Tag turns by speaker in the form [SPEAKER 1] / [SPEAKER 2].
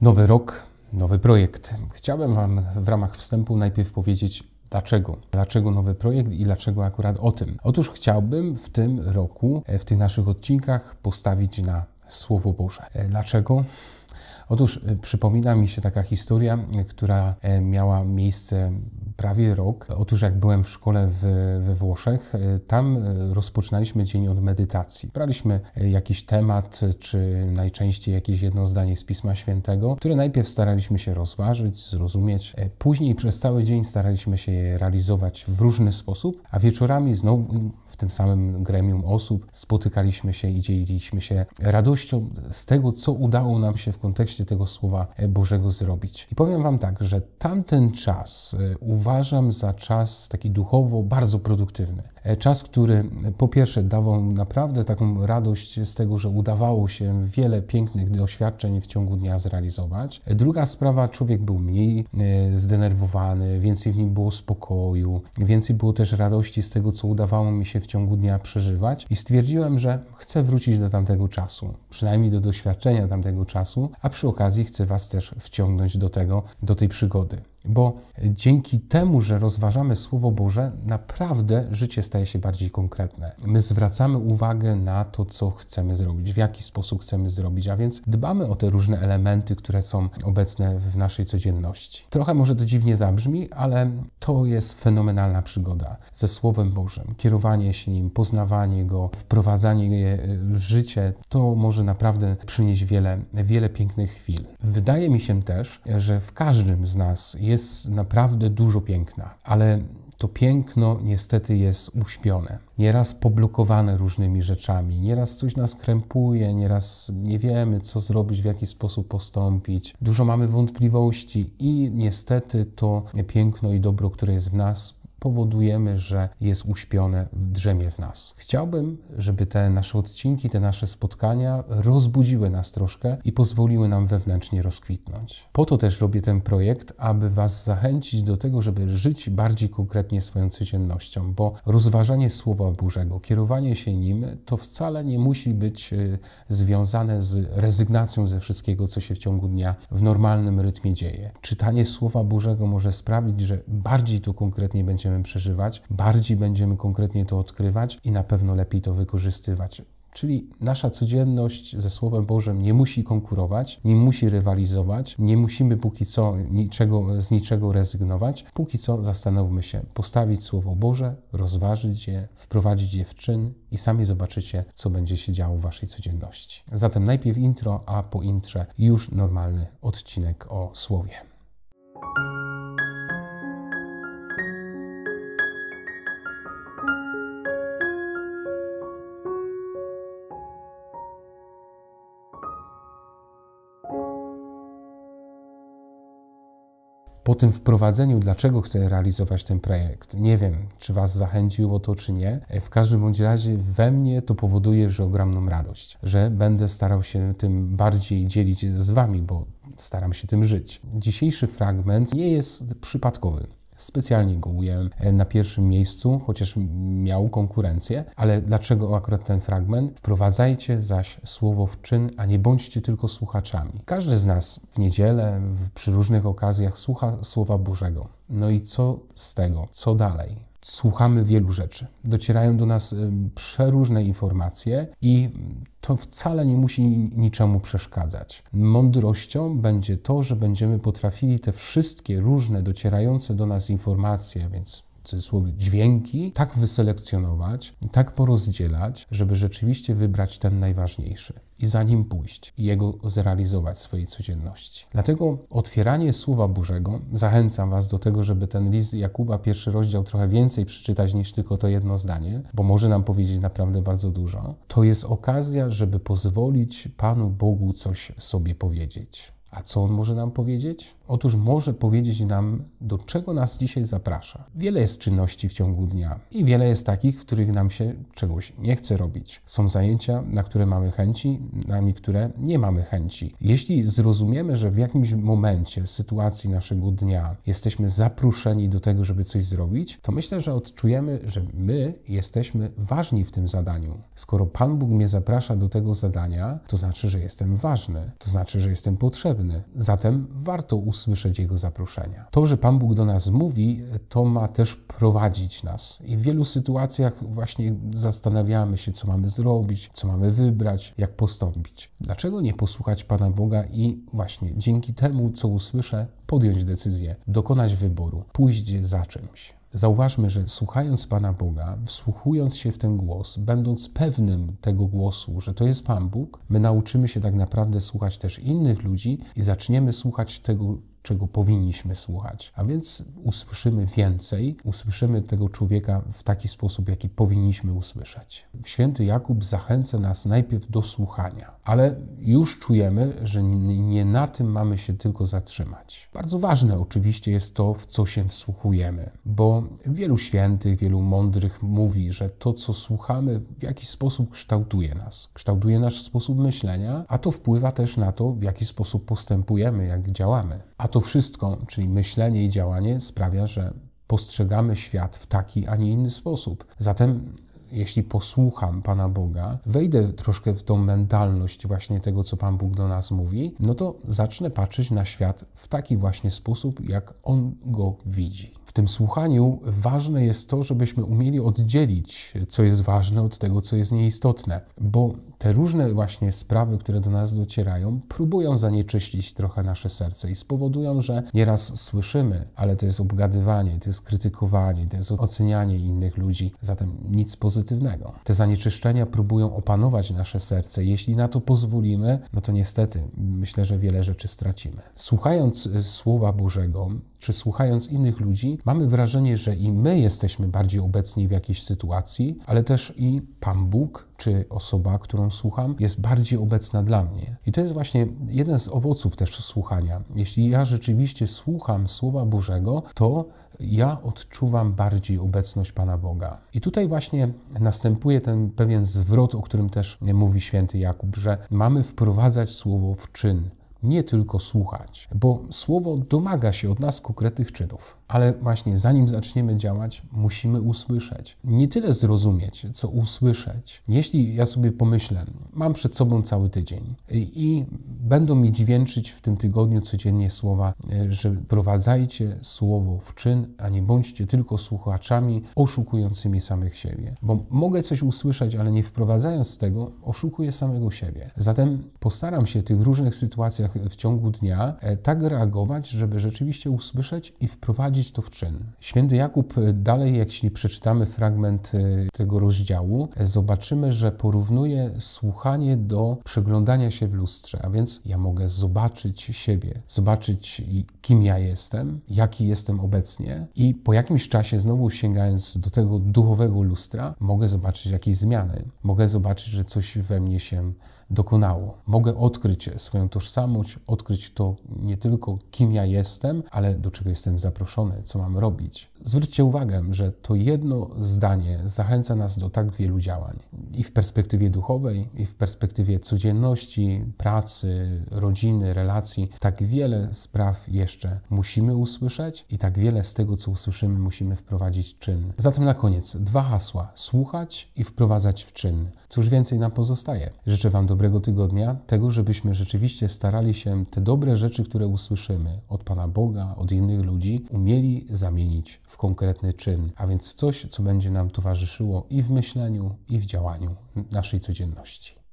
[SPEAKER 1] Nowy rok, nowy projekt. Chciałbym Wam w ramach wstępu najpierw powiedzieć, dlaczego. Dlaczego nowy projekt i dlaczego akurat o tym? Otóż chciałbym w tym roku, e, w tych naszych odcinkach postawić na Słowo Boże. E, dlaczego? Otóż e, przypomina mi się taka historia, która miała miejsce prawie rok. Otóż jak byłem w szkole w, we Włoszech, y, tam y, rozpoczynaliśmy dzień od medytacji. Braliśmy y, jakiś temat, czy najczęściej jakieś jedno zdanie z Pisma Świętego, które najpierw staraliśmy się rozważyć, zrozumieć. E, później przez cały dzień staraliśmy się je realizować w różny sposób, a wieczorami znowu w tym samym gremium osób spotykaliśmy się i dzieliliśmy się radością z tego, co udało nam się w kontekście tego Słowa e, Bożego zrobić. I powiem Wam tak, że tamten czas e, uważam za czas taki duchowo bardzo produktywny. E, czas, który e, po pierwsze dawał naprawdę taką radość z tego, że udawało się wiele pięknych doświadczeń w ciągu dnia zrealizować. E, druga sprawa, człowiek był mniej zdenerwowany, więcej w nim było spokoju, więcej było też radości z tego, co udawało mi się w ciągu dnia przeżywać i stwierdziłem, że chcę wrócić do tamtego czasu, przynajmniej do doświadczenia tamtego czasu, a przy okazji chcę Was też wciągnąć do tego, do tej przygody. Bo dzięki temu, że rozważamy Słowo Boże, naprawdę życie staje się bardziej konkretne. My zwracamy uwagę na to, co chcemy zrobić, w jaki sposób chcemy zrobić, a więc dbamy o te różne elementy, które są obecne w naszej codzienności. Trochę może to dziwnie zabrzmi, ale to jest fenomenalna przygoda ze Słowem Bożym. Kierowanie się nim, poznawanie go, wprowadzanie je w życie, to może naprawdę przynieść wiele, wiele pięknych chwil. Wydaje mi się też, że w każdym z nas jest jest naprawdę dużo piękna, ale to piękno niestety jest uśpione, nieraz poblokowane różnymi rzeczami, nieraz coś nas krępuje, nieraz nie wiemy, co zrobić, w jaki sposób postąpić, dużo mamy wątpliwości i niestety to piękno i dobro, które jest w nas, powodujemy, że jest uśpione, drzemie w nas. Chciałbym, żeby te nasze odcinki, te nasze spotkania rozbudziły nas troszkę i pozwoliły nam wewnętrznie rozkwitnąć. Po to też robię ten projekt, aby Was zachęcić do tego, żeby żyć bardziej konkretnie swoją codziennością, bo rozważanie Słowa Bożego, kierowanie się nim, to wcale nie musi być y, związane z rezygnacją ze wszystkiego, co się w ciągu dnia w normalnym rytmie dzieje. Czytanie Słowa Bożego może sprawić, że bardziej to konkretnie będzie będziemy przeżywać, bardziej będziemy konkretnie to odkrywać i na pewno lepiej to wykorzystywać. Czyli nasza codzienność ze Słowem Bożym nie musi konkurować, nie musi rywalizować, nie musimy póki co niczego, z niczego rezygnować. Póki co zastanówmy się, postawić Słowo Boże, rozważyć je, wprowadzić je w czyn i sami zobaczycie, co będzie się działo w waszej codzienności. Zatem najpierw intro, a po intrze już normalny odcinek o Słowie. po tym wprowadzeniu, dlaczego chcę realizować ten projekt, nie wiem, czy Was zachęciło to, czy nie. E, w każdym bądź razie we mnie to powoduje, że ogromną radość, że będę starał się tym bardziej dzielić z Wami, bo staram się tym żyć. Dzisiejszy fragment nie jest przypadkowy. Specjalnie go e, na pierwszym miejscu, chociaż miał konkurencję, ale dlaczego akurat ten fragment? Wprowadzajcie zaś słowo w czyn, a nie bądźcie tylko słuchaczami. Każdy z nas w niedzielę, w, przy różnych okazjach słucha Słowa Bożego. No i co z tego? Co dalej? słuchamy wielu rzeczy. Docierają do nas przeróżne informacje i to wcale nie musi niczemu przeszkadzać. Mądrością będzie to, że będziemy potrafili te wszystkie różne docierające do nas informacje, więc cudzysłowie, dźwięki tak wyselekcjonować, tak porozdzielać, żeby rzeczywiście wybrać ten najważniejszy i za nim pójść i jego zrealizować w swojej codzienności. Dlatego otwieranie Słowa Bożego, zachęcam Was do tego, żeby ten list Jakuba, pierwszy rozdział, trochę więcej przeczytać niż tylko to jedno zdanie, bo może nam powiedzieć naprawdę bardzo dużo. To jest okazja, żeby pozwolić Panu Bogu coś sobie powiedzieć. A co on może nam powiedzieć? Otóż może powiedzieć nam, do czego nas dzisiaj zaprasza. Wiele jest czynności w ciągu dnia i wiele jest takich, w których nam się czegoś nie chce robić. Są zajęcia, na które mamy chęci, na niektóre nie mamy chęci. Jeśli zrozumiemy, że w jakimś momencie sytuacji naszego dnia jesteśmy zaproszeni do tego, żeby coś zrobić, to myślę, że odczujemy, że my jesteśmy ważni w tym zadaniu. Skoro Pan Bóg mnie zaprasza do tego zadania, to znaczy, że jestem ważny, to znaczy, że jestem potrzebny potrzebny. Zatem warto usłyszeć Jego zaproszenia. To, że Pan Bóg do nas mówi, to ma też prowadzić nas. I w wielu sytuacjach właśnie zastanawiamy się, co mamy zrobić, co mamy wybrać, jak postąpić. Dlaczego nie posłuchać Pana Boga i właśnie dzięki temu, co usłyszę, podjąć decyzję, dokonać wyboru, pójść za czymś. Zauważmy, że słuchając Pana Boga, wsłuchując się w ten głos, będąc pewnym tego głosu, że to jest Pan Bóg, my nauczymy się tak naprawdę słuchać też innych ludzi i zaczniemy słuchać tego czego powinniśmy słuchać. A więc usłyszymy więcej, usłyszymy tego człowieka w taki sposób, jaki powinniśmy usłyszeć. Święty Jakub zachęca nas najpierw do słuchania, ale już czujemy, że nie na tym mamy się tylko zatrzymać. Bardzo ważne oczywiście jest to, w co się wsłuchujemy, bo wielu świętych, wielu mądrych mówi, że to, co słuchamy, w jakiś sposób kształtuje nas, kształtuje nasz sposób myślenia, a to wpływa też na to, w jaki sposób postępujemy, jak działamy. A to to wszystko, czyli myślenie i działanie, sprawia, że postrzegamy świat w taki, a nie inny sposób. Zatem jeśli posłucham Pana Boga, wejdę troszkę w tą mentalność właśnie tego, co Pan Bóg do nas mówi, no to zacznę patrzeć na świat w taki właśnie sposób, jak On go widzi tym słuchaniu ważne jest to, żebyśmy umieli oddzielić, co jest ważne od tego, co jest nieistotne, bo te różne właśnie sprawy, które do nas docierają, próbują zanieczyścić trochę nasze serce i spowodują, że nieraz słyszymy, ale to jest obgadywanie, to jest krytykowanie, to jest ocenianie innych ludzi, zatem nic pozytywnego. Te zanieczyszczenia próbują opanować nasze serce. Jeśli na to pozwolimy, no to niestety myślę, że wiele rzeczy stracimy. Słuchając e, Słowa Bożego, czy słuchając innych ludzi, Mamy wrażenie, że i my jesteśmy bardziej obecni w jakiejś sytuacji, ale też i Pan Bóg czy osoba, którą słucham, jest bardziej obecna dla mnie. I to jest właśnie jeden z owoców też słuchania. Jeśli ja rzeczywiście słucham Słowa Bożego, to ja odczuwam bardziej obecność Pana Boga. I tutaj właśnie następuje ten pewien zwrot, o którym też mówi święty Jakub, że mamy wprowadzać słowo w czyn nie tylko słuchać, bo słowo domaga się od nas konkretnych czynów. Ale właśnie zanim zaczniemy działać, musimy usłyszeć. Nie tyle zrozumieć, co usłyszeć. Jeśli ja sobie pomyślę, mam przed sobą cały tydzień i będą mi dźwięczyć w tym tygodniu codziennie słowa, e, że prowadzajcie słowo w czyn, a nie bądźcie tylko słuchaczami oszukującymi samych siebie. Bo mogę coś usłyszeć, ale nie wprowadzając tego, oszukuję samego siebie. Zatem postaram się w tych różnych sytuacjach w ciągu dnia, e, tak reagować, żeby rzeczywiście usłyszeć i wprowadzić to w czyn. Święty Jakub e, dalej, jeśli przeczytamy fragment e, tego rozdziału, zobaczymy, że porównuje słuchanie do przeglądania się w lustrze, a więc ja mogę zobaczyć siebie, zobaczyć kim ja jestem, jaki jestem obecnie i po jakimś czasie, znowu sięgając do tego duchowego lustra, mogę zobaczyć jakieś zmiany, mogę zobaczyć, że coś we mnie się dokonało. Mogę odkryć swoją tożsamość, odkryć to nie tylko kim ja jestem, ale do czego jestem zaproszony, co mam robić. Zwróćcie uwagę, że to jedno zdanie zachęca nas do tak wielu działań i w perspektywie duchowej, i w perspektywie codzienności, pracy, rodziny, relacji. Tak wiele spraw jeszcze musimy usłyszeć i tak wiele z tego, co usłyszymy, musimy wprowadzić czyn. Zatem na koniec dwa hasła: słuchać i wprowadzać w czyn. Cóż więcej nam pozostaje? Życzę Wam do dobrego tygodnia, tego, żebyśmy rzeczywiście starali się te dobre rzeczy, które usłyszymy od Pana Boga, od innych ludzi, umieli zamienić w konkretny czyn, a więc w coś, co będzie nam towarzyszyło i w myśleniu, i w działaniu naszej codzienności.